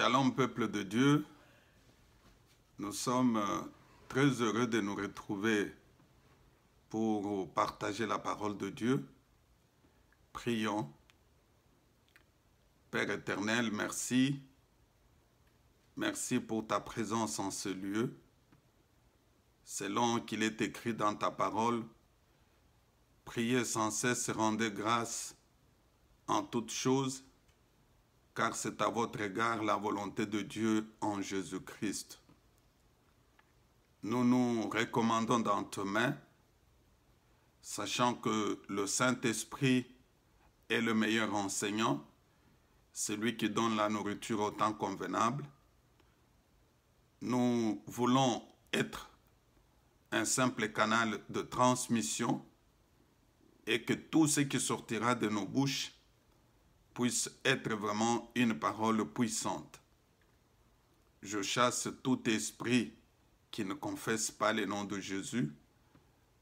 Shalom peuple de Dieu, nous sommes euh, très heureux de nous retrouver pour partager la parole de Dieu. Prions. Père éternel, merci. Merci pour ta présence en ce lieu. Selon qu'il est écrit dans ta parole, priez sans cesse, et rendez grâce en toutes choses car c'est à votre égard la volonté de Dieu en Jésus-Christ. Nous nous recommandons mains, sachant que le Saint-Esprit est le meilleur enseignant, celui qui donne la nourriture au temps convenable. Nous voulons être un simple canal de transmission et que tout ce qui sortira de nos bouches puisse être vraiment une parole puissante. Je chasse tout esprit qui ne confesse pas le nom de Jésus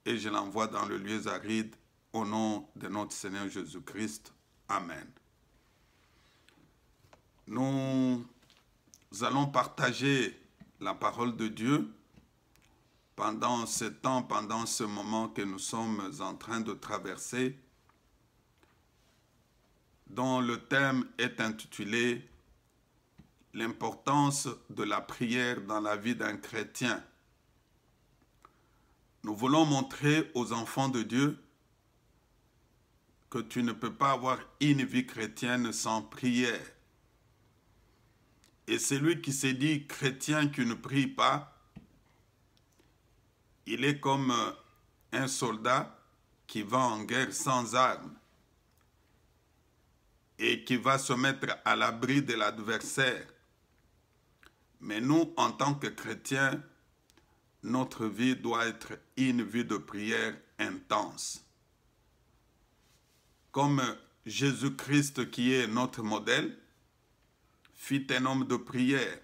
et je l'envoie dans le lieu aride au nom de notre Seigneur Jésus-Christ. Amen. Nous allons partager la parole de Dieu pendant ce temps, pendant ce moment que nous sommes en train de traverser dont le thème est intitulé L'importance de la prière dans la vie d'un chrétien. Nous voulons montrer aux enfants de Dieu que tu ne peux pas avoir une vie chrétienne sans prière. Et celui qui s'est dit chrétien qui ne prie pas, il est comme un soldat qui va en guerre sans armes et qui va se mettre à l'abri de l'adversaire. Mais nous, en tant que chrétiens, notre vie doit être une vie de prière intense. Comme Jésus-Christ qui est notre modèle, fit un homme de prière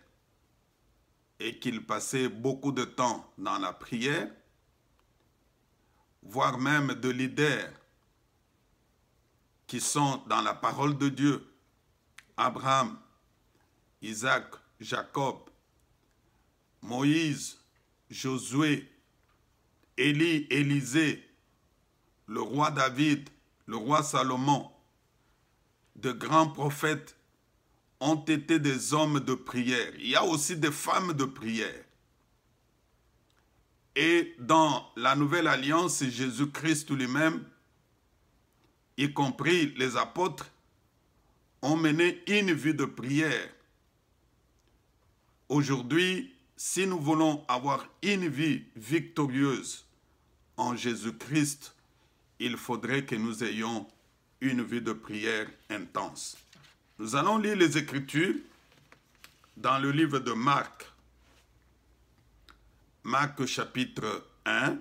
et qu'il passait beaucoup de temps dans la prière, voire même de leader qui sont dans la parole de Dieu. Abraham, Isaac, Jacob, Moïse, Josué, Élie, Élisée, le roi David, le roi Salomon, de grands prophètes ont été des hommes de prière. Il y a aussi des femmes de prière. Et dans la Nouvelle Alliance, Jésus-Christ lui-même y compris les apôtres, ont mené une vie de prière. Aujourd'hui, si nous voulons avoir une vie victorieuse en Jésus-Christ, il faudrait que nous ayons une vie de prière intense. Nous allons lire les Écritures dans le livre de Marc. Marc chapitre 1,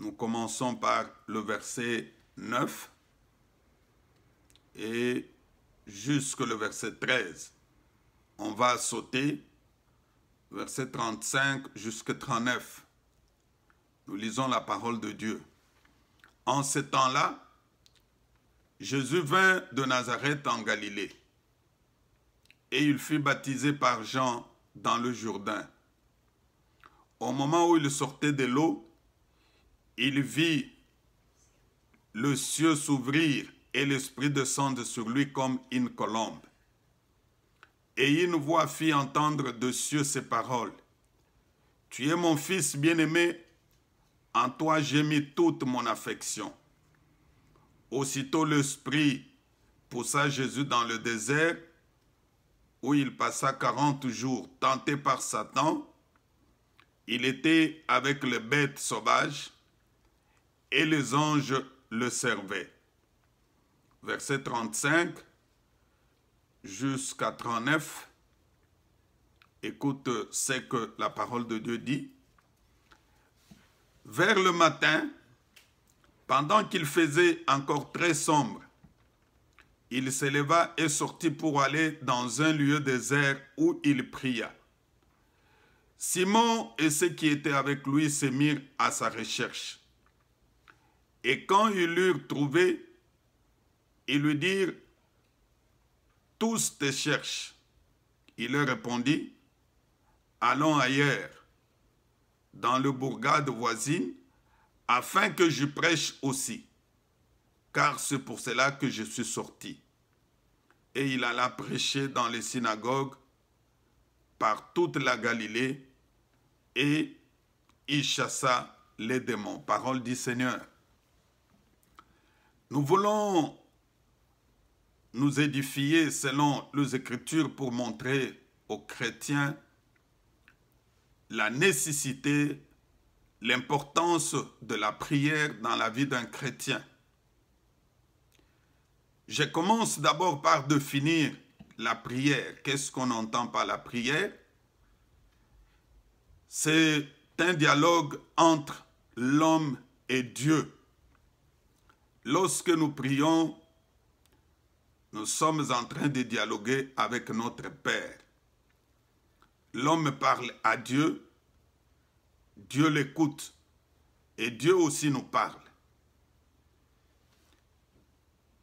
nous commençons par le verset 9 et jusque le verset 13. On va sauter verset 35 jusqu'à 39. Nous lisons la parole de Dieu. En ce temps-là, Jésus vint de Nazareth en Galilée et il fut baptisé par Jean dans le Jourdain. Au moment où il sortait de l'eau, il vit le ciel s'ouvrir et l'Esprit descendre sur lui comme une colombe. Et une voix fit entendre de cieux ces paroles. Tu es mon fils bien-aimé, en toi j'ai mis toute mon affection. Aussitôt l'Esprit poussa Jésus dans le désert, où il passa quarante jours tenté par Satan. Il était avec les bêtes sauvages et les anges le servaient. Verset 35 jusqu'à 39, écoute ce que la parole de Dieu dit. Vers le matin, pendant qu'il faisait encore très sombre, il s'éleva et sortit pour aller dans un lieu désert où il pria. Simon et ceux qui étaient avec lui se mirent à sa recherche. Et quand ils l'eurent trouvé, ils lui dirent, tous te cherchent. Il leur répondit, allons ailleurs, dans le bourgade voisine, afin que je prêche aussi, car c'est pour cela que je suis sorti. Et il alla prêcher dans les synagogues par toute la Galilée, et il chassa les démons. Parole du Seigneur. Nous voulons nous édifier selon les Écritures pour montrer aux chrétiens la nécessité, l'importance de la prière dans la vie d'un chrétien. Je commence d'abord par définir la prière. Qu'est-ce qu'on entend par la prière C'est un dialogue entre l'homme et Dieu. Lorsque nous prions, nous sommes en train de dialoguer avec notre Père. L'homme parle à Dieu, Dieu l'écoute et Dieu aussi nous parle.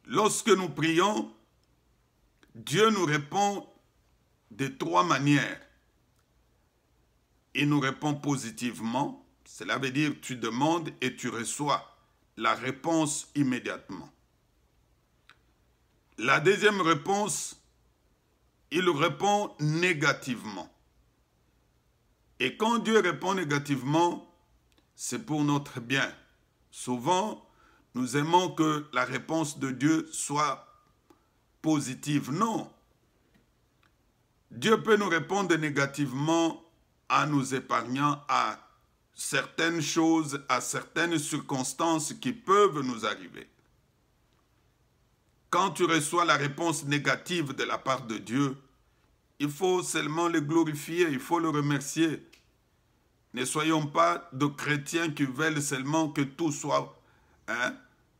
Lorsque nous prions, Dieu nous répond de trois manières. Il nous répond positivement, cela veut dire tu demandes et tu reçois la réponse immédiatement. La deuxième réponse, il répond négativement. Et quand Dieu répond négativement, c'est pour notre bien. Souvent, nous aimons que la réponse de Dieu soit positive. Non. Dieu peut nous répondre négativement en nous épargnant à certaines choses à certaines circonstances qui peuvent nous arriver. Quand tu reçois la réponse négative de la part de Dieu, il faut seulement le glorifier, il faut le remercier. Ne soyons pas de chrétiens qui veulent seulement que tout soit, hein,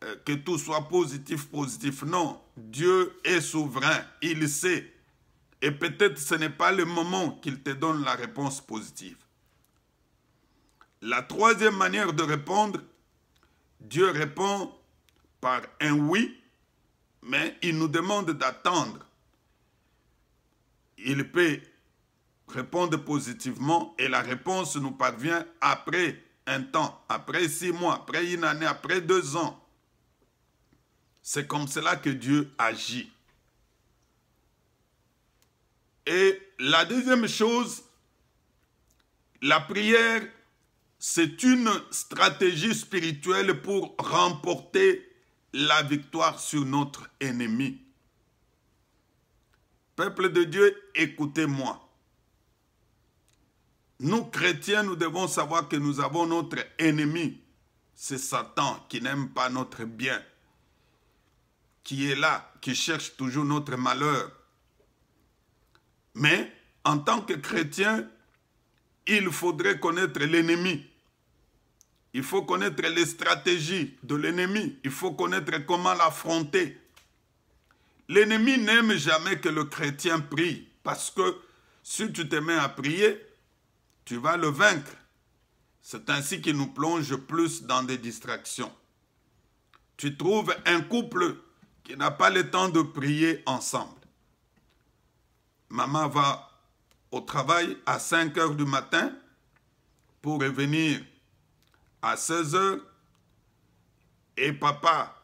euh, que tout soit positif, positif. Non, Dieu est souverain, il sait. Et peut-être ce n'est pas le moment qu'il te donne la réponse positive. La troisième manière de répondre, Dieu répond par un oui, mais il nous demande d'attendre. Il peut répondre positivement et la réponse nous parvient après un temps, après six mois, après une année, après deux ans. C'est comme cela que Dieu agit. Et la deuxième chose, la prière c'est une stratégie spirituelle pour remporter la victoire sur notre ennemi. Peuple de Dieu, écoutez-moi. Nous, chrétiens, nous devons savoir que nous avons notre ennemi. C'est Satan qui n'aime pas notre bien, qui est là, qui cherche toujours notre malheur. Mais en tant que chrétien, il faudrait connaître l'ennemi. Il faut connaître les stratégies de l'ennemi. Il faut connaître comment l'affronter. L'ennemi n'aime jamais que le chrétien prie. Parce que si tu te mets à prier, tu vas le vaincre. C'est ainsi qu'il nous plonge plus dans des distractions. Tu trouves un couple qui n'a pas le temps de prier ensemble. Maman va au travail à 5 heures du matin pour revenir à 16h et papa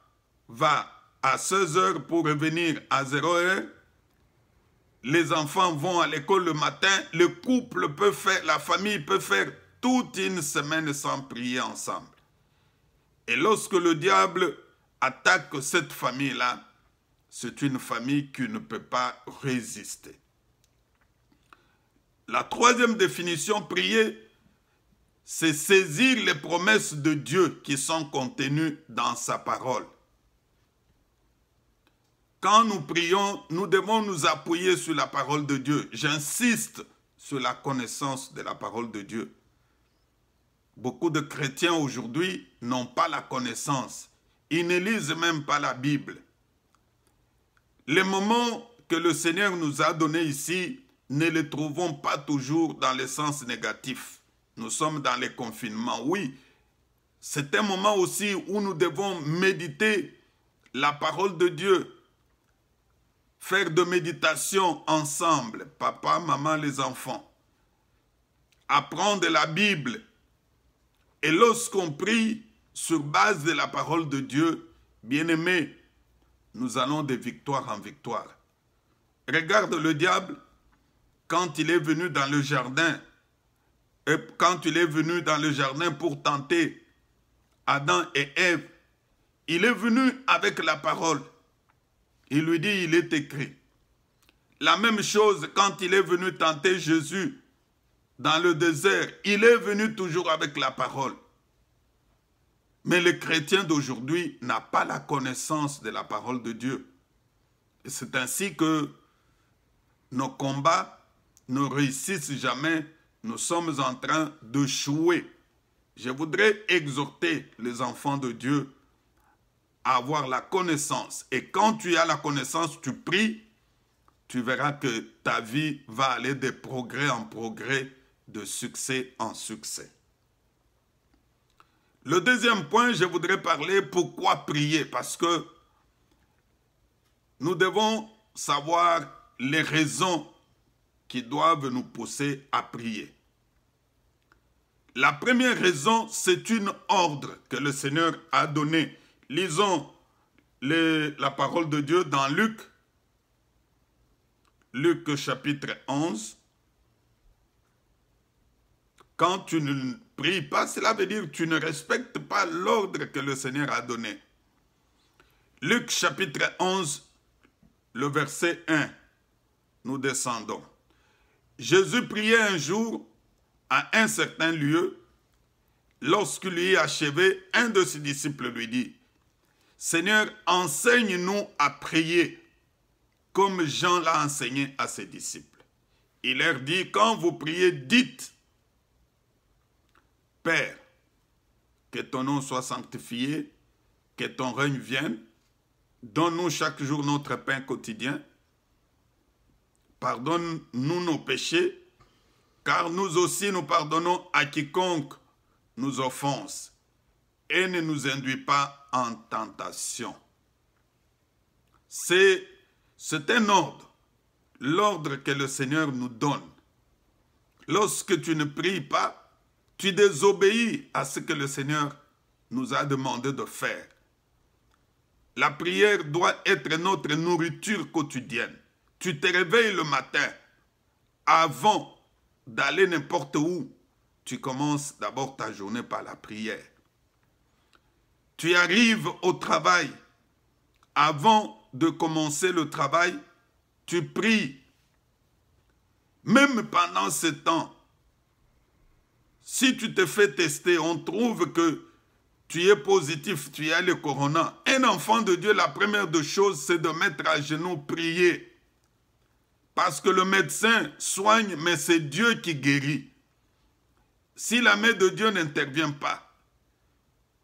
va à 16h pour revenir à 0h. Les enfants vont à l'école le matin. Le couple peut faire, la famille peut faire toute une semaine sans prier ensemble. Et lorsque le diable attaque cette famille-là, c'est une famille qui ne peut pas résister. La troisième définition, prier, c'est saisir les promesses de Dieu qui sont contenues dans sa parole. Quand nous prions, nous devons nous appuyer sur la parole de Dieu. J'insiste sur la connaissance de la parole de Dieu. Beaucoup de chrétiens aujourd'hui n'ont pas la connaissance. Ils ne lisent même pas la Bible. Les moments que le Seigneur nous a donnés ici, ne les trouvons pas toujours dans le sens négatif. Nous sommes dans les confinements, oui. C'est un moment aussi où nous devons méditer la parole de Dieu. Faire de méditation ensemble, papa, maman, les enfants. Apprendre la Bible. Et lorsqu'on prie sur base de la parole de Dieu, bien-aimés, nous allons de victoire en victoire. Regarde le diable quand il est venu dans le jardin quand il est venu dans le jardin pour tenter Adam et Ève, il est venu avec la parole. Il lui dit, il est écrit. La même chose quand il est venu tenter Jésus dans le désert, il est venu toujours avec la parole. Mais le chrétien d'aujourd'hui n'a pas la connaissance de la parole de Dieu. Et C'est ainsi que nos combats ne réussissent jamais nous sommes en train de chouer. Je voudrais exhorter les enfants de Dieu à avoir la connaissance. Et quand tu as la connaissance, tu pries, tu verras que ta vie va aller de progrès en progrès, de succès en succès. Le deuxième point, je voudrais parler pourquoi prier, parce que nous devons savoir les raisons qui doivent nous pousser à prier. La première raison, c'est une ordre que le Seigneur a donné. Lisons la parole de Dieu dans Luc, Luc chapitre 11. Quand tu ne pries pas, cela veut dire que tu ne respectes pas l'ordre que le Seigneur a donné. Luc chapitre 11, le verset 1. Nous descendons. Jésus priait un jour à un certain lieu. Lorsqu'il y achevé, un de ses disciples lui dit, Seigneur, enseigne-nous à prier comme Jean l'a enseigné à ses disciples. Il leur dit, quand vous priez, dites, Père, que ton nom soit sanctifié, que ton règne vienne, donne-nous chaque jour notre pain quotidien pardonne-nous nos péchés, car nous aussi nous pardonnons à quiconque nous offense, et ne nous induit pas en tentation. C'est un ordre, l'ordre que le Seigneur nous donne. Lorsque tu ne pries pas, tu désobéis à ce que le Seigneur nous a demandé de faire. La prière doit être notre nourriture quotidienne tu te réveilles le matin, avant d'aller n'importe où, tu commences d'abord ta journée par la prière. Tu arrives au travail. Avant de commencer le travail, tu pries. Même pendant ce temps, si tu te fais tester, on trouve que tu es positif, tu as le corona. Un enfant de Dieu, la première des choses, c'est de mettre à genoux, prier. Parce que le médecin soigne, mais c'est Dieu qui guérit. Si la main de Dieu n'intervient pas,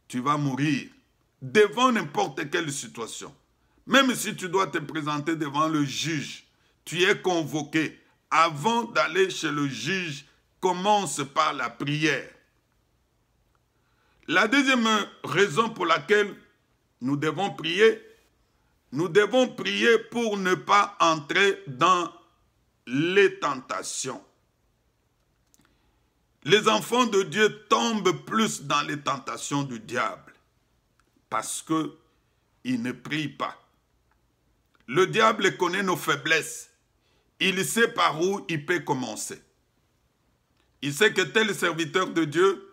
tu vas mourir devant n'importe quelle situation. Même si tu dois te présenter devant le juge, tu es convoqué. Avant d'aller chez le juge, commence par la prière. La deuxième raison pour laquelle nous devons prier, nous devons prier pour ne pas entrer dans les tentations. Les enfants de Dieu tombent plus dans les tentations du diable parce qu'ils ne prient pas. Le diable connaît nos faiblesses. Il sait par où il peut commencer. Il sait que tel serviteur de Dieu,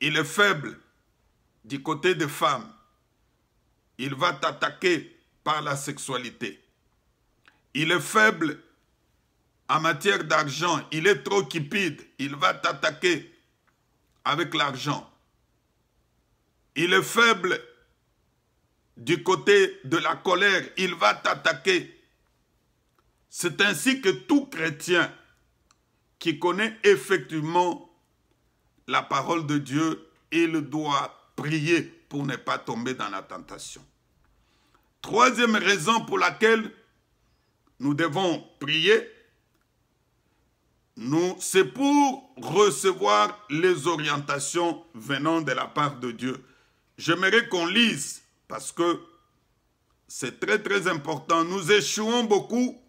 il est faible du côté des femmes. Il va t'attaquer par la sexualité. Il est faible en matière d'argent, il est trop cupide, il va t'attaquer avec l'argent. Il est faible du côté de la colère, il va t'attaquer. C'est ainsi que tout chrétien qui connaît effectivement la parole de Dieu, il doit prier pour ne pas tomber dans la tentation. Troisième raison pour laquelle nous devons prier, nous, c'est pour recevoir les orientations venant de la part de Dieu. J'aimerais qu'on lise, parce que c'est très très important. Nous échouons beaucoup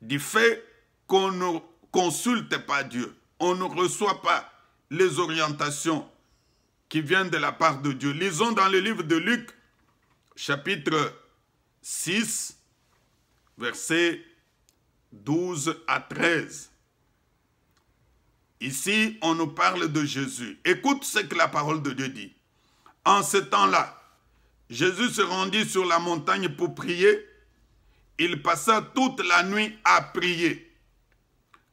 du fait qu'on ne consulte pas Dieu. On ne reçoit pas les orientations qui viennent de la part de Dieu. Lisons dans le livre de Luc, chapitre 6, versets 12 à 13. Ici, on nous parle de Jésus. Écoute ce que la parole de Dieu dit. En ce temps-là, Jésus se rendit sur la montagne pour prier. Il passa toute la nuit à prier.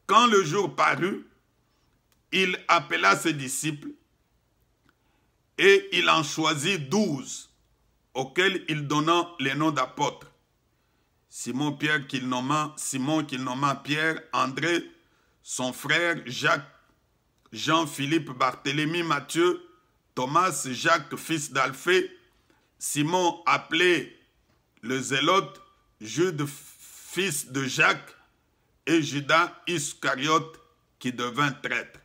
Quand le jour parut, il appela ses disciples et il en choisit douze, auxquels il donna les noms d'apôtres. Simon Pierre qu'il nomma, Simon qu'il nomma Pierre, André, son frère, Jacques, Jean-Philippe, Barthélemy, Matthieu, Thomas, Jacques, fils d'Alphée, Simon, appelé le Zélote, Jude, fils de Jacques, et Judas Iscariote, qui devint traître.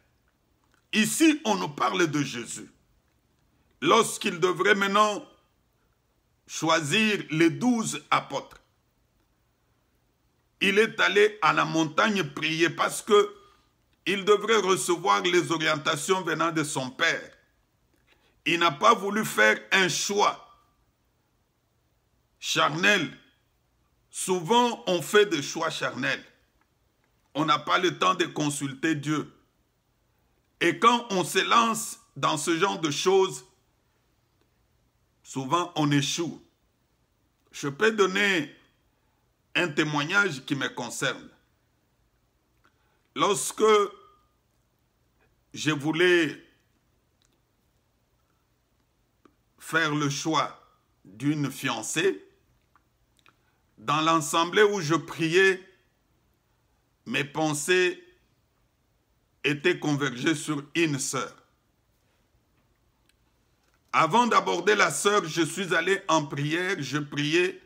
Ici, on nous parle de Jésus. Lorsqu'il devrait maintenant choisir les douze apôtres, il est allé à la montagne prier parce que il devrait recevoir les orientations venant de son père. Il n'a pas voulu faire un choix charnel. Souvent, on fait des choix charnels. On n'a pas le temps de consulter Dieu. Et quand on se lance dans ce genre de choses, souvent on échoue. Je peux donner un témoignage qui me concerne lorsque je voulais faire le choix d'une fiancée, dans l'assemblée où je priais, mes pensées étaient convergées sur une sœur. Avant d'aborder la sœur, je suis allé en prière, je priais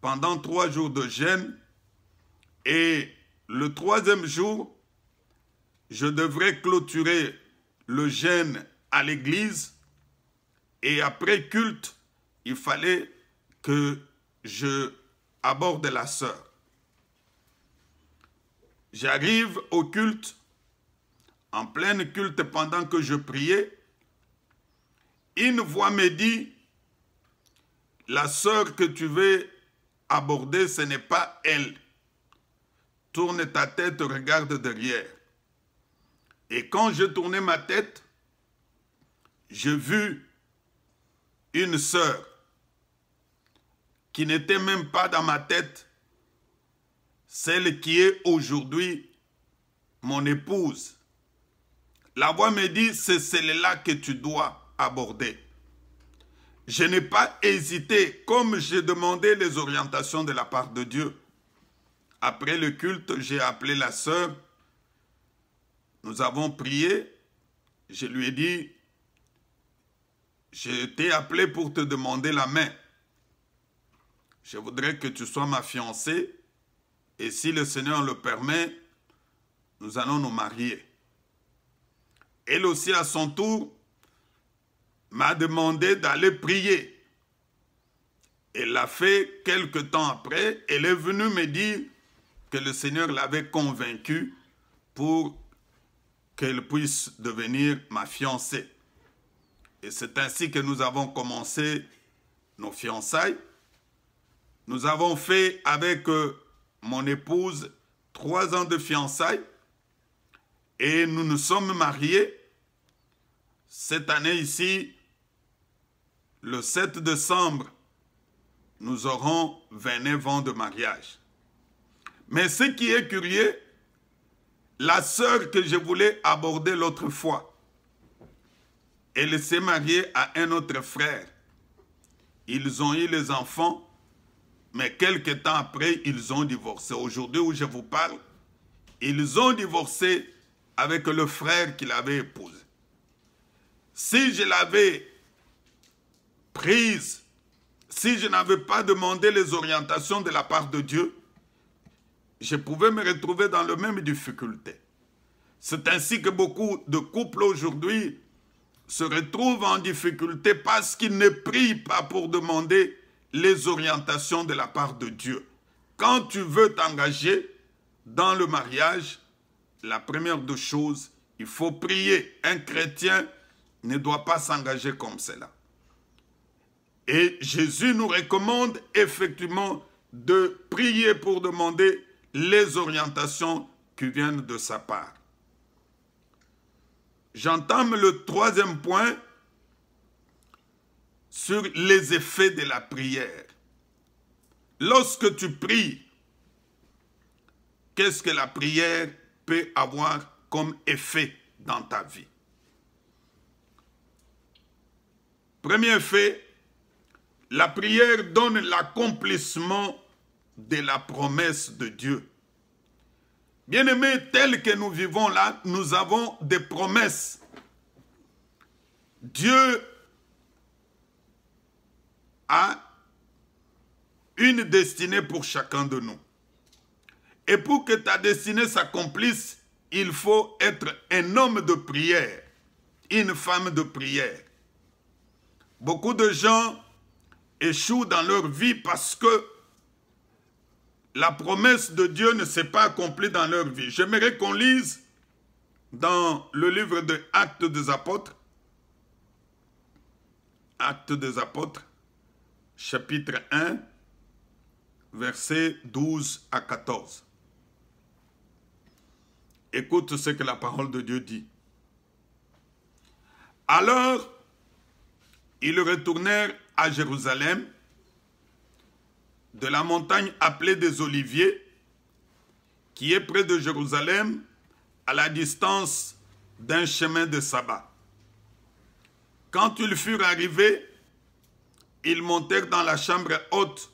pendant trois jours de jeûne et le troisième jour, je devrais clôturer le jeûne à l'église et après culte, il fallait que je aborde la sœur. J'arrive au culte, en plein culte pendant que je priais, une voix me dit, la sœur que tu veux aborder, ce n'est pas elle. Tourne ta tête, regarde derrière. Et quand je tournais ma tête, j'ai vu une sœur qui n'était même pas dans ma tête, celle qui est aujourd'hui mon épouse. La voix me dit, c'est celle-là que tu dois aborder. Je n'ai pas hésité, comme j'ai demandé les orientations de la part de Dieu. Après le culte, j'ai appelé la sœur. Nous avons prié. Je lui ai dit, je t'ai appelé pour te demander la main. Je voudrais que tu sois ma fiancée. Et si le Seigneur le permet, nous allons nous marier. Elle aussi, à son tour, m'a demandé d'aller prier. Elle l'a fait quelque temps après. Elle est venue me dire, le Seigneur l'avait convaincue pour qu'elle puisse devenir ma fiancée. Et c'est ainsi que nous avons commencé nos fiançailles. Nous avons fait avec euh, mon épouse trois ans de fiançailles et nous nous sommes mariés. Cette année ici, le 7 décembre, nous aurons 29 ans de mariage. Mais ce qui est curieux, la sœur que je voulais aborder l'autre fois, elle s'est mariée à un autre frère. Ils ont eu les enfants, mais quelques temps après, ils ont divorcé. Aujourd'hui où je vous parle, ils ont divorcé avec le frère qu'il avait épousé. Si je l'avais prise, si je n'avais pas demandé les orientations de la part de Dieu, je pouvais me retrouver dans la même difficulté. C'est ainsi que beaucoup de couples aujourd'hui se retrouvent en difficulté parce qu'ils ne prient pas pour demander les orientations de la part de Dieu. Quand tu veux t'engager dans le mariage, la première des choses, il faut prier. Un chrétien ne doit pas s'engager comme cela. Et Jésus nous recommande effectivement de prier pour demander les orientations qui viennent de sa part. J'entame le troisième point sur les effets de la prière. Lorsque tu pries, qu'est-ce que la prière peut avoir comme effet dans ta vie Premier fait, la prière donne l'accomplissement de la promesse de Dieu. Bien-aimés, tel que nous vivons là, nous avons des promesses. Dieu a une destinée pour chacun de nous. Et pour que ta destinée s'accomplisse, il faut être un homme de prière, une femme de prière. Beaucoup de gens échouent dans leur vie parce que la promesse de Dieu ne s'est pas accomplie dans leur vie. J'aimerais qu'on lise dans le livre des Actes des Apôtres, Actes des Apôtres, chapitre 1, versets 12 à 14. Écoute ce que la parole de Dieu dit. Alors, ils retournèrent à Jérusalem de la montagne appelée des Oliviers, qui est près de Jérusalem, à la distance d'un chemin de sabbat. Quand ils furent arrivés, ils montèrent dans la chambre haute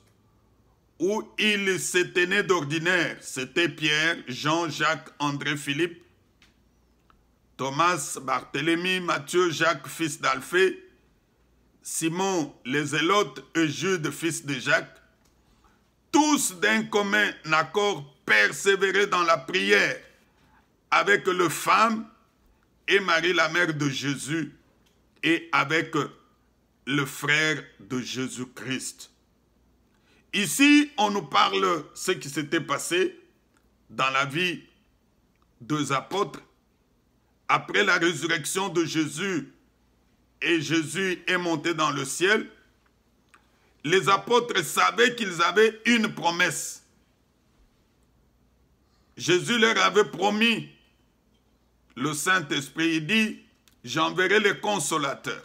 où ils se tenaient d'ordinaire. C'était Pierre, Jean, Jacques, André, Philippe, Thomas, Barthélemy, Matthieu, Jacques, fils d'Alphée, Simon, les Zélotes et Jude, fils de Jacques tous d'un commun accord persévérés dans la prière avec le femme et Marie, la mère de Jésus, et avec le frère de Jésus-Christ. Ici, on nous parle ce qui s'était passé dans la vie des apôtres après la résurrection de Jésus et Jésus est monté dans le ciel les apôtres savaient qu'ils avaient une promesse. Jésus leur avait promis le Saint-Esprit. Il dit, j'enverrai le consolateur.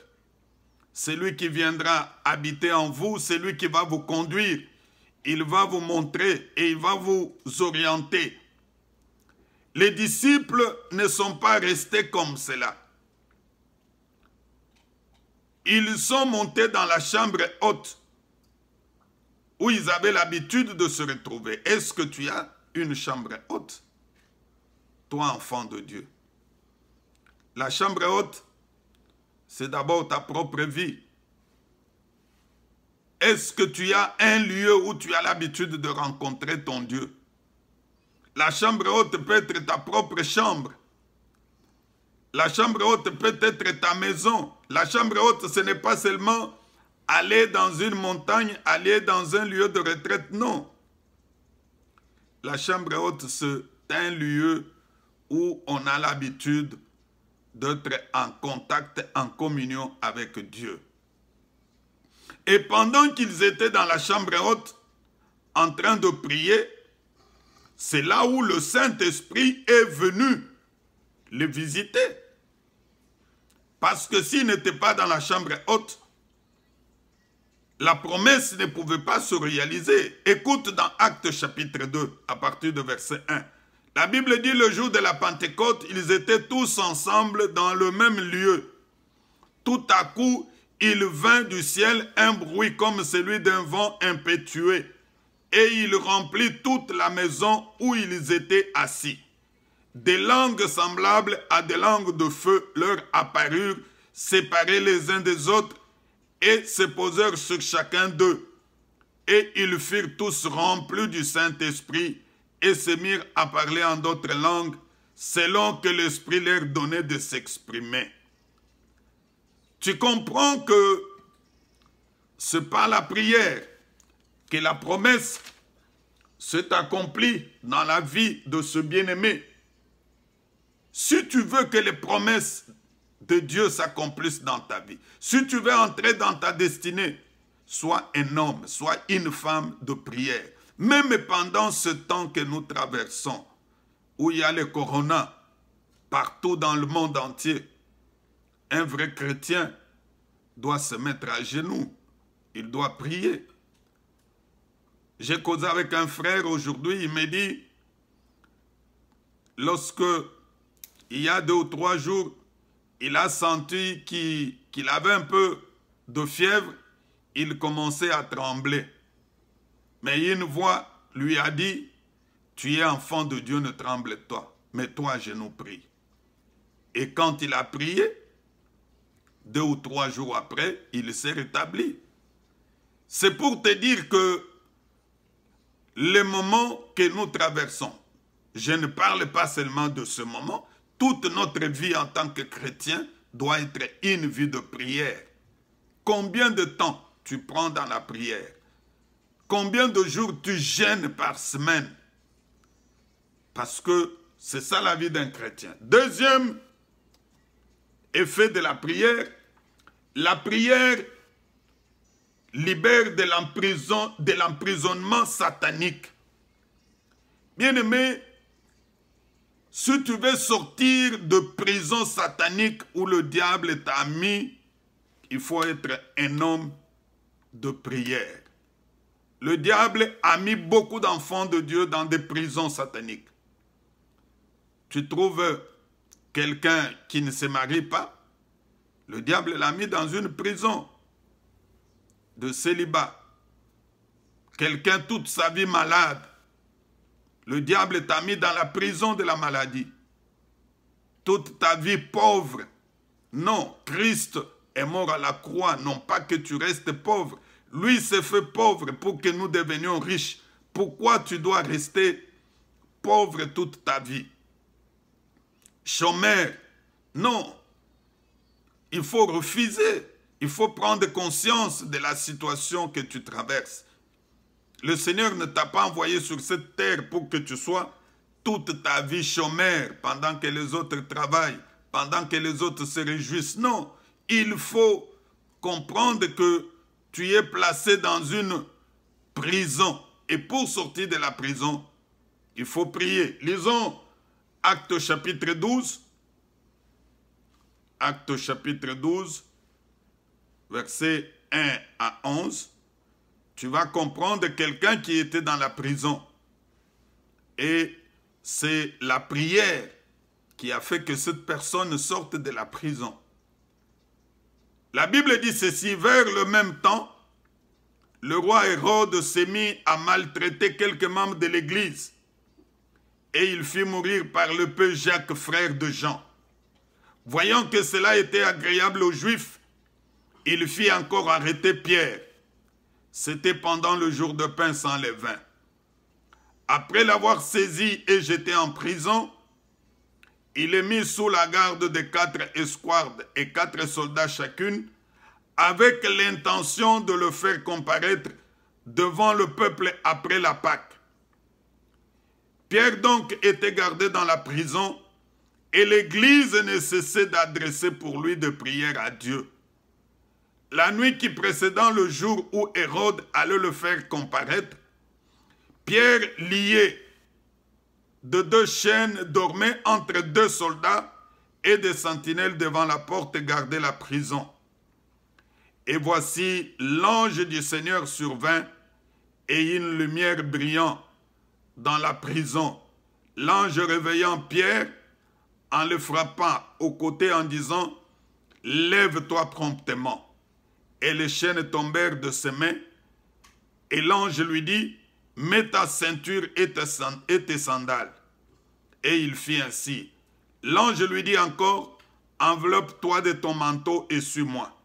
Celui qui viendra habiter en vous, celui qui va vous conduire, il va vous montrer et il va vous orienter. Les disciples ne sont pas restés comme cela. Ils sont montés dans la chambre haute où ils avaient l'habitude de se retrouver. Est-ce que tu as une chambre haute Toi, enfant de Dieu. La chambre haute, c'est d'abord ta propre vie. Est-ce que tu as un lieu où tu as l'habitude de rencontrer ton Dieu La chambre haute peut être ta propre chambre. La chambre haute peut être ta maison. La chambre haute, ce n'est pas seulement aller dans une montagne, aller dans un lieu de retraite, non. La chambre haute, c'est un lieu où on a l'habitude d'être en contact, en communion avec Dieu. Et pendant qu'ils étaient dans la chambre haute, en train de prier, c'est là où le Saint-Esprit est venu les visiter. Parce que s'ils n'étaient pas dans la chambre haute, la promesse ne pouvait pas se réaliser. Écoute dans Actes chapitre 2, à partir de verset 1. La Bible dit le jour de la Pentecôte, ils étaient tous ensemble dans le même lieu. Tout à coup, il vint du ciel un bruit comme celui d'un vent impétueux, et il remplit toute la maison où ils étaient assis. Des langues semblables à des langues de feu leur apparurent, séparées les uns des autres, et se posèrent sur chacun d'eux. Et ils furent tous remplis du Saint-Esprit et se mirent à parler en d'autres langues selon que l'Esprit leur donnait de s'exprimer. Tu comprends que c'est par la prière que la promesse s'est accomplie dans la vie de ce bien-aimé. Si tu veux que les promesses de Dieu s'accomplisse dans ta vie. Si tu veux entrer dans ta destinée, sois un homme, sois une femme de prière. Même pendant ce temps que nous traversons, où il y a le corona, partout dans le monde entier, un vrai chrétien doit se mettre à genoux. Il doit prier. J'ai causé avec un frère aujourd'hui, il m'a dit, lorsque il y a deux ou trois jours, il a senti qu'il avait un peu de fièvre, il commençait à trembler. Mais une voix lui a dit, tu es enfant de Dieu, ne tremble toi, mais toi je nous prie. Et quand il a prié, deux ou trois jours après, il s'est rétabli. C'est pour te dire que les moments que nous traversons, je ne parle pas seulement de ce moment, toute notre vie en tant que chrétien doit être une vie de prière. Combien de temps tu prends dans la prière Combien de jours tu gênes par semaine Parce que c'est ça la vie d'un chrétien. Deuxième effet de la prière, la prière libère de l'emprisonnement satanique. Bien-aimé, si tu veux sortir de prison satanique où le diable t'a mis, il faut être un homme de prière. Le diable a mis beaucoup d'enfants de Dieu dans des prisons sataniques. Tu trouves quelqu'un qui ne se marie pas, le diable l'a mis dans une prison de célibat. Quelqu'un toute sa vie malade, le diable t'a mis dans la prison de la maladie. Toute ta vie pauvre. Non, Christ est mort à la croix, non pas que tu restes pauvre. Lui s'est fait pauvre pour que nous devenions riches. Pourquoi tu dois rester pauvre toute ta vie Chômeur, non. Il faut refuser. Il faut prendre conscience de la situation que tu traverses. Le Seigneur ne t'a pas envoyé sur cette terre pour que tu sois toute ta vie chômeur pendant que les autres travaillent, pendant que les autres se réjouissent. Non, il faut comprendre que tu es placé dans une prison. Et pour sortir de la prison, il faut prier. Lisons Acte chapitre 12. Acte chapitre 12, versets 1 à 11 tu vas comprendre quelqu'un qui était dans la prison. Et c'est la prière qui a fait que cette personne sorte de la prison. La Bible dit ceci, vers le même temps, le roi Hérode s'est mis à maltraiter quelques membres de l'Église et il fit mourir par le peu Jacques, frère de Jean. Voyant que cela était agréable aux Juifs, il fit encore arrêter Pierre. C'était pendant le jour de pain sans levain. Après l'avoir saisi et jeté en prison, il est mis sous la garde de quatre escouades et quatre soldats chacune, avec l'intention de le faire comparaître devant le peuple après la Pâque. Pierre donc était gardé dans la prison et l'Église ne cessait d'adresser pour lui des prières à Dieu. La nuit qui précédant le jour où Hérode allait le faire comparaître, Pierre, lié de deux chaînes, dormait entre deux soldats et des sentinelles devant la porte gardaient la prison. Et voici l'ange du Seigneur survint et une lumière brillant dans la prison. L'ange réveillant Pierre en le frappant au côté en disant, Lève-toi promptement et les chaînes tombèrent de ses mains. Et l'ange lui dit, mets ta ceinture et tes sandales. Et il fit ainsi. L'ange lui dit encore, enveloppe-toi de ton manteau et suis-moi.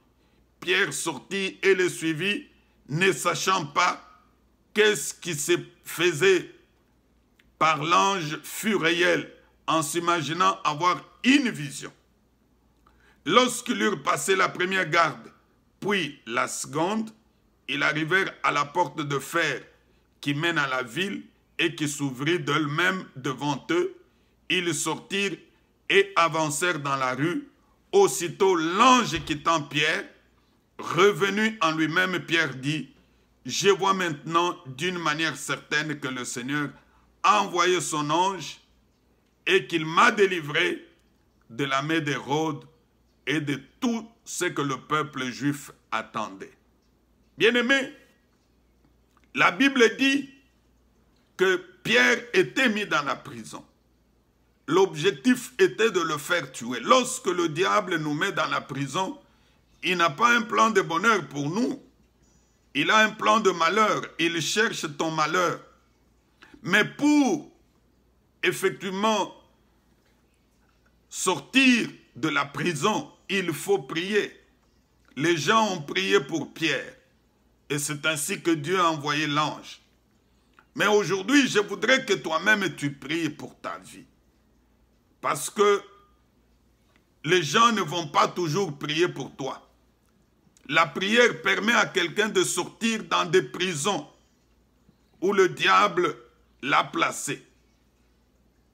Pierre sortit et le suivit, ne sachant pas qu'est-ce qui se faisait par l'ange fut réel, en s'imaginant avoir une vision. Lorsqu'ils eurent passé la première garde, puis la seconde, ils arrivèrent à la porte de fer qui mène à la ville et qui s'ouvrit d'elle-même devant eux. Ils sortirent et avancèrent dans la rue. Aussitôt l'ange quittant Pierre, revenu en lui-même, Pierre dit, je vois maintenant d'une manière certaine que le Seigneur a envoyé son ange et qu'il m'a délivré de la main d'Hérode et de tout ce que le peuple juif attendait. Bien-aimé, la Bible dit que Pierre était mis dans la prison. L'objectif était de le faire tuer. Lorsque le diable nous met dans la prison, il n'a pas un plan de bonheur pour nous. Il a un plan de malheur. Il cherche ton malheur. Mais pour effectivement sortir de la prison, il faut prier. Les gens ont prié pour Pierre. Et c'est ainsi que Dieu a envoyé l'ange. Mais aujourd'hui, je voudrais que toi-même tu pries pour ta vie. Parce que les gens ne vont pas toujours prier pour toi. La prière permet à quelqu'un de sortir dans des prisons où le diable l'a placé.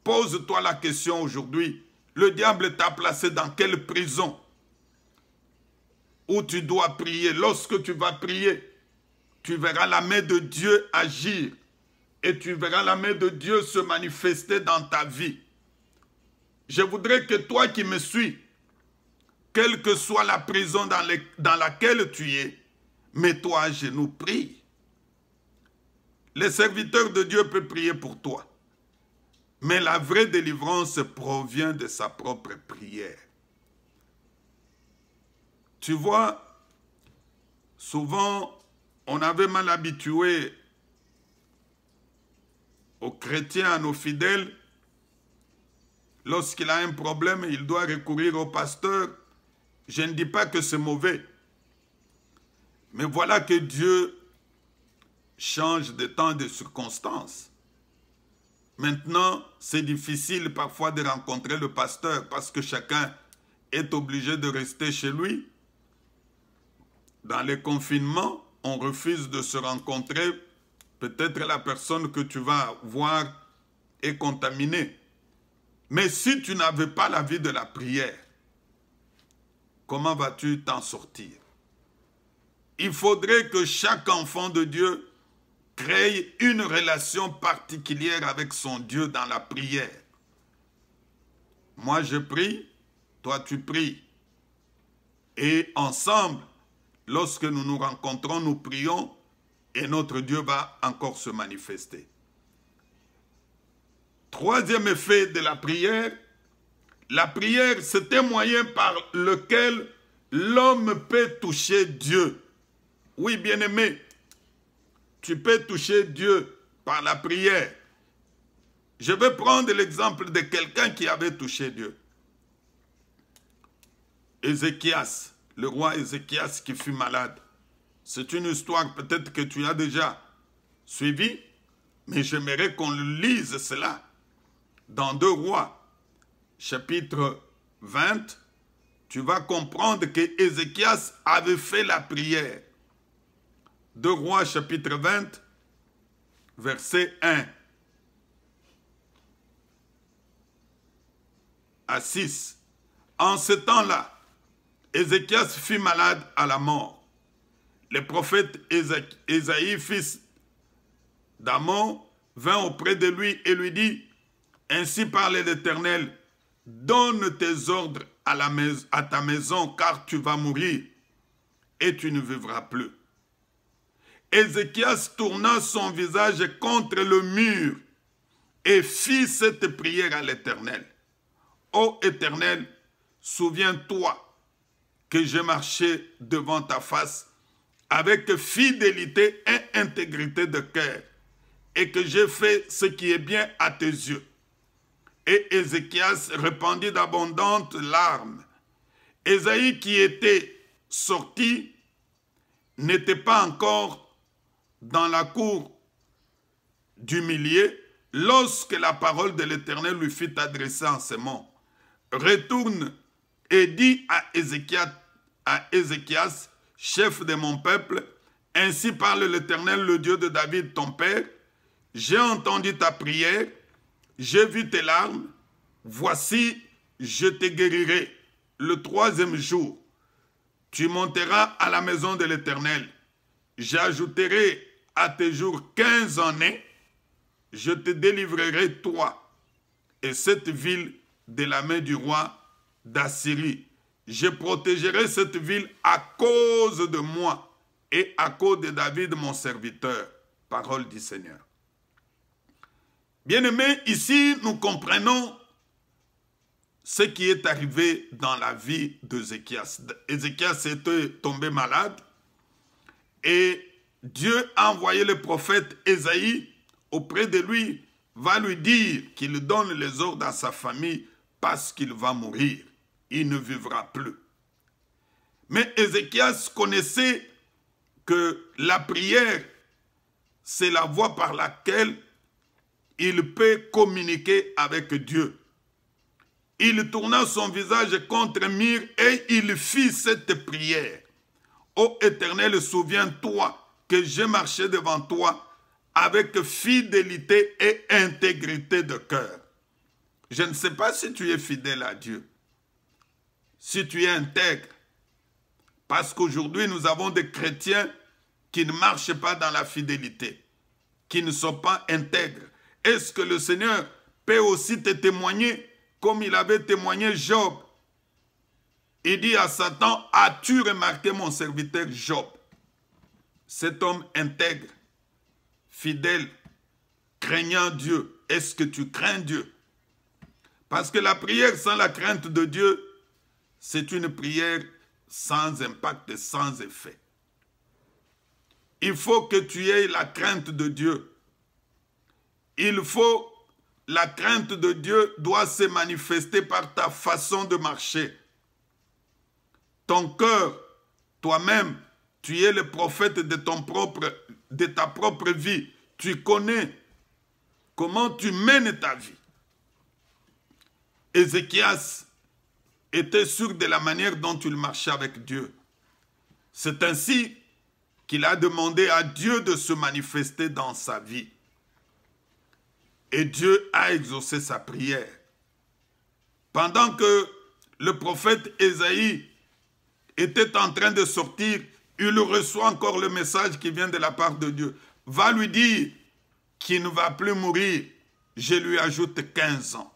Pose-toi la question aujourd'hui. Le diable t'a placé dans quelle prison Où tu dois prier. Lorsque tu vas prier, tu verras la main de Dieu agir et tu verras la main de Dieu se manifester dans ta vie. Je voudrais que toi qui me suis, quelle que soit la prison dans, laquelle tu es, mets-toi à genoux, prie. Les serviteurs de Dieu peuvent prier pour toi. Mais la vraie délivrance provient de sa propre prière. Tu vois, souvent, on avait mal habitué aux chrétiens, à nos fidèles, lorsqu'il a un problème, il doit recourir au pasteur. Je ne dis pas que c'est mauvais. Mais voilà que Dieu change de temps de circonstances. Maintenant, c'est difficile parfois de rencontrer le pasteur parce que chacun est obligé de rester chez lui. Dans les confinements, on refuse de se rencontrer. Peut-être la personne que tu vas voir est contaminée. Mais si tu n'avais pas la vie de la prière, comment vas-tu t'en sortir Il faudrait que chaque enfant de Dieu crée une relation particulière avec son Dieu dans la prière. Moi, je prie, toi, tu pries. Et ensemble, lorsque nous nous rencontrons, nous prions et notre Dieu va encore se manifester. Troisième effet de la prière, la prière, c'est un moyen par lequel l'homme peut toucher Dieu. Oui, bien-aimé, tu peux toucher Dieu par la prière. Je vais prendre l'exemple de quelqu'un qui avait touché Dieu. Ézéchias, le roi Ézéchias qui fut malade. C'est une histoire peut-être que tu as déjà suivie, mais j'aimerais qu'on lise cela dans Deux Rois, chapitre 20. Tu vas comprendre que Ézéchias avait fait la prière. 2 Rois chapitre 20, verset 1 à 6. En ce temps-là, Ézéchias fut malade à la mort. Le prophète Ésaïe, fils d'Amon, vint auprès de lui et lui dit, Ainsi parlait l'Éternel, donne tes ordres à ta maison, car tu vas mourir et tu ne vivras plus. Ézéchias tourna son visage contre le mur et fit cette prière à l'Éternel. Ô Éternel, souviens-toi que j'ai marché devant ta face avec fidélité et intégrité de cœur et que j'ai fait ce qui est bien à tes yeux. Et Ézéchias répandit d'abondantes larmes. Ésaïe qui était sorti n'était pas encore dans la cour du lorsque la parole de l'Éternel lui fut adressée en ces mots. Retourne et dis à Ézéchias, à Ézéchias, chef de mon peuple, ainsi parle l'Éternel, le Dieu de David, ton père. J'ai entendu ta prière, j'ai vu tes larmes, voici, je te guérirai. Le troisième jour, tu monteras à la maison de l'Éternel. J'ajouterai à tes jours 15 années, je te délivrerai toi et cette ville de la main du roi d'Assyrie. Je protégerai cette ville à cause de moi et à cause de David mon serviteur. Parole du Seigneur. Bien-aimés, ici nous comprenons ce qui est arrivé dans la vie d'Ézéchias. Ézéchias était tombé malade et Dieu a envoyé le prophète Esaïe auprès de lui, va lui dire qu'il donne les ordres à sa famille parce qu'il va mourir. Il ne vivra plus. Mais Ézéchias connaissait que la prière, c'est la voie par laquelle il peut communiquer avec Dieu. Il tourna son visage contre Mire et il fit cette prière. Ô Éternel, souviens-toi que j'ai marché devant toi avec fidélité et intégrité de cœur. Je ne sais pas si tu es fidèle à Dieu, si tu es intègre, parce qu'aujourd'hui nous avons des chrétiens qui ne marchent pas dans la fidélité, qui ne sont pas intègres. Est-ce que le Seigneur peut aussi te témoigner comme il avait témoigné Job Il dit à Satan, as-tu remarqué mon serviteur Job cet homme intègre, fidèle, craignant Dieu. Est-ce que tu crains Dieu Parce que la prière sans la crainte de Dieu, c'est une prière sans impact et sans effet. Il faut que tu aies la crainte de Dieu. Il faut, la crainte de Dieu doit se manifester par ta façon de marcher. Ton cœur, toi-même, tu es le prophète de, ton propre, de ta propre vie. Tu connais comment tu mènes ta vie. Ézéchias était sûr de la manière dont il marchait avec Dieu. C'est ainsi qu'il a demandé à Dieu de se manifester dans sa vie. Et Dieu a exaucé sa prière. Pendant que le prophète Esaïe était en train de sortir il reçoit encore le message qui vient de la part de Dieu. Va lui dire qu'il ne va plus mourir. Je lui ajoute 15 ans.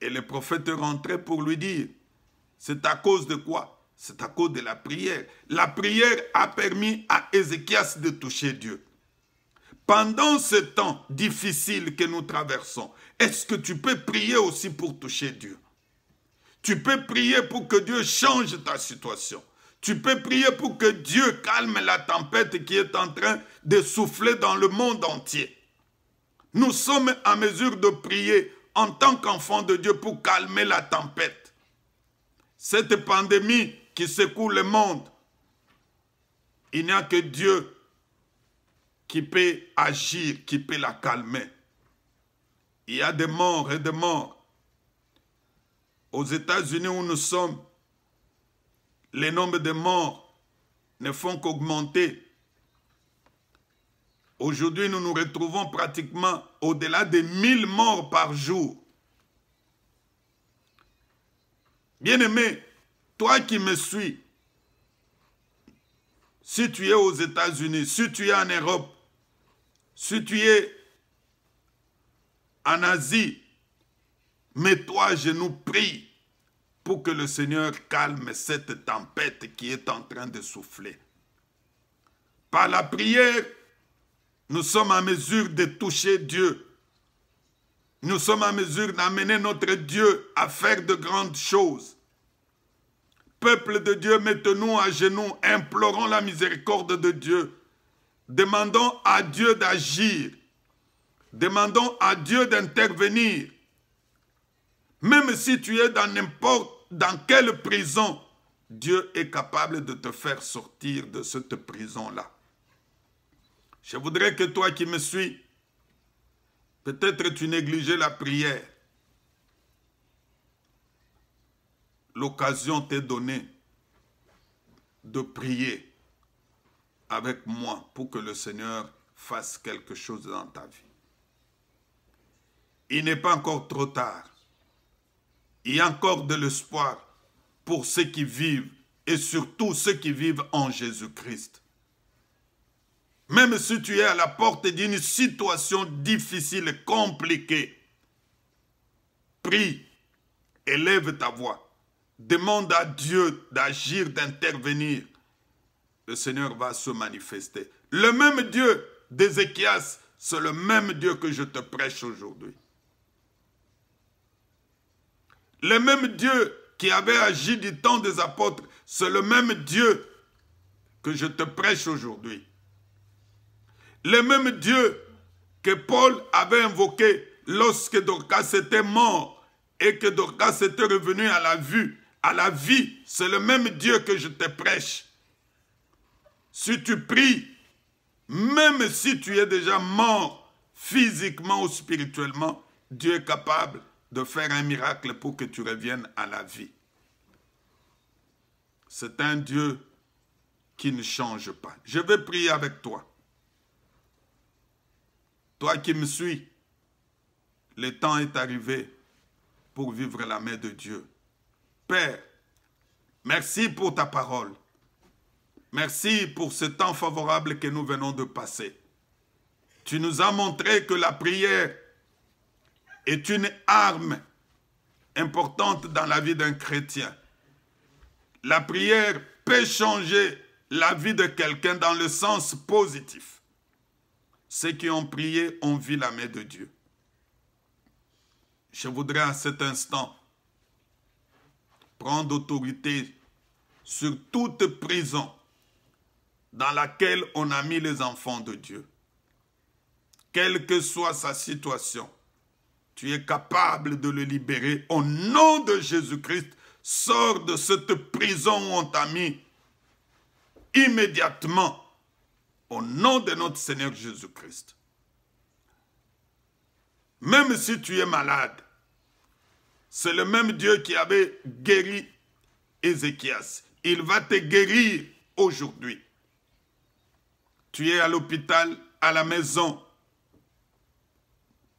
Et le prophète est rentré pour lui dire, c'est à cause de quoi C'est à cause de la prière. La prière a permis à Ézéchias de toucher Dieu. Pendant ce temps difficile que nous traversons, est-ce que tu peux prier aussi pour toucher Dieu Tu peux prier pour que Dieu change ta situation. Tu peux prier pour que Dieu calme la tempête qui est en train de souffler dans le monde entier. Nous sommes en mesure de prier en tant qu'enfants de Dieu pour calmer la tempête. Cette pandémie qui secoue le monde, il n'y a que Dieu qui peut agir, qui peut la calmer. Il y a des morts et des morts. Aux États-Unis où nous sommes, les nombres de morts ne font qu'augmenter. Aujourd'hui, nous nous retrouvons pratiquement au-delà de 1000 morts par jour. Bien-aimé, toi qui me suis, si tu es aux États-Unis, si tu es en Europe, si tu es en Asie, mets-toi je nous prie pour que le Seigneur calme cette tempête qui est en train de souffler. Par la prière, nous sommes en mesure de toucher Dieu. Nous sommes en mesure d'amener notre Dieu à faire de grandes choses. Peuple de Dieu, mettez nous à genoux, implorons la miséricorde de Dieu. Demandons à Dieu d'agir. Demandons à Dieu d'intervenir. Même si tu es dans n'importe dans quelle prison Dieu est capable de te faire sortir de cette prison-là. Je voudrais que toi qui me suis, peut-être tu négligeais la prière. L'occasion t'est donnée de prier avec moi pour que le Seigneur fasse quelque chose dans ta vie. Il n'est pas encore trop tard. Il y a encore de l'espoir pour ceux qui vivent et surtout ceux qui vivent en Jésus-Christ. Même si tu es à la porte d'une situation difficile et compliquée, prie, élève ta voix, demande à Dieu d'agir, d'intervenir. Le Seigneur va se manifester. Le même Dieu d'Ézéchias, c'est le même Dieu que je te prêche aujourd'hui. Le même Dieu qui avait agi du temps des apôtres, c'est le même Dieu que je te prêche aujourd'hui. Le même Dieu que Paul avait invoqué lorsque Dorcas était mort et que Dorcas était revenu à la vue, à la vie, c'est le même Dieu que je te prêche. Si tu pries, même si tu es déjà mort physiquement ou spirituellement, Dieu est capable de faire un miracle pour que tu reviennes à la vie. C'est un Dieu qui ne change pas. Je vais prier avec toi. Toi qui me suis, le temps est arrivé pour vivre la main de Dieu. Père, merci pour ta parole. Merci pour ce temps favorable que nous venons de passer. Tu nous as montré que la prière est une arme importante dans la vie d'un chrétien. La prière peut changer la vie de quelqu'un dans le sens positif. Ceux qui ont prié ont vu la main de Dieu. Je voudrais à cet instant prendre autorité sur toute prison dans laquelle on a mis les enfants de Dieu. Quelle que soit sa situation, tu es capable de le libérer. Au nom de Jésus-Christ, sors de cette prison où on t'a mis immédiatement. Au nom de notre Seigneur Jésus-Christ. Même si tu es malade, c'est le même Dieu qui avait guéri Ézéchias. Il va te guérir aujourd'hui. Tu es à l'hôpital, à la maison,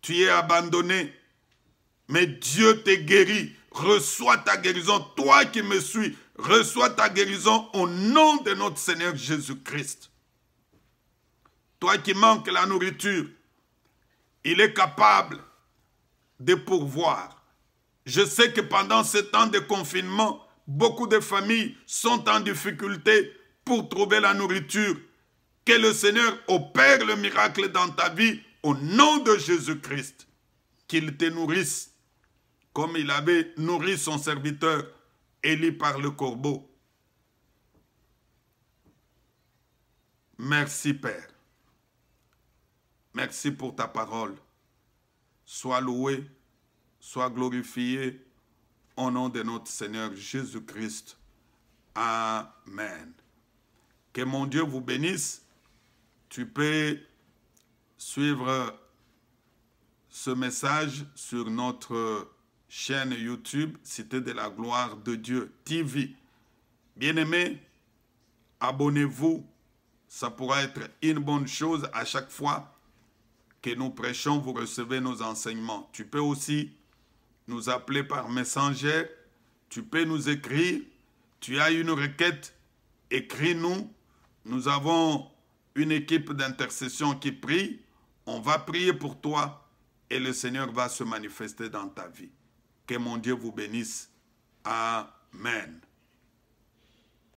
tu es abandonné, mais Dieu te guéri. Reçois ta guérison, toi qui me suis, reçois ta guérison au nom de notre Seigneur Jésus-Christ. Toi qui manques la nourriture, il est capable de pourvoir. Je sais que pendant ce temps de confinement, beaucoup de familles sont en difficulté pour trouver la nourriture. Que le Seigneur opère le miracle dans ta vie au nom de Jésus-Christ, qu'il te nourrisse, comme il avait nourri son serviteur Élie par le corbeau. Merci Père. Merci pour ta parole. Sois loué, sois glorifié au nom de notre Seigneur Jésus-Christ. Amen. Que mon Dieu vous bénisse. Tu peux suivre ce message sur notre chaîne YouTube Cité de la gloire de Dieu TV. Bien-aimés, abonnez-vous. Ça pourra être une bonne chose à chaque fois que nous prêchons, vous recevez nos enseignements. Tu peux aussi nous appeler par messager, tu peux nous écrire, tu as une requête, écris-nous. Nous avons une équipe d'intercession qui prie on va prier pour toi et le Seigneur va se manifester dans ta vie. Que mon Dieu vous bénisse. Amen.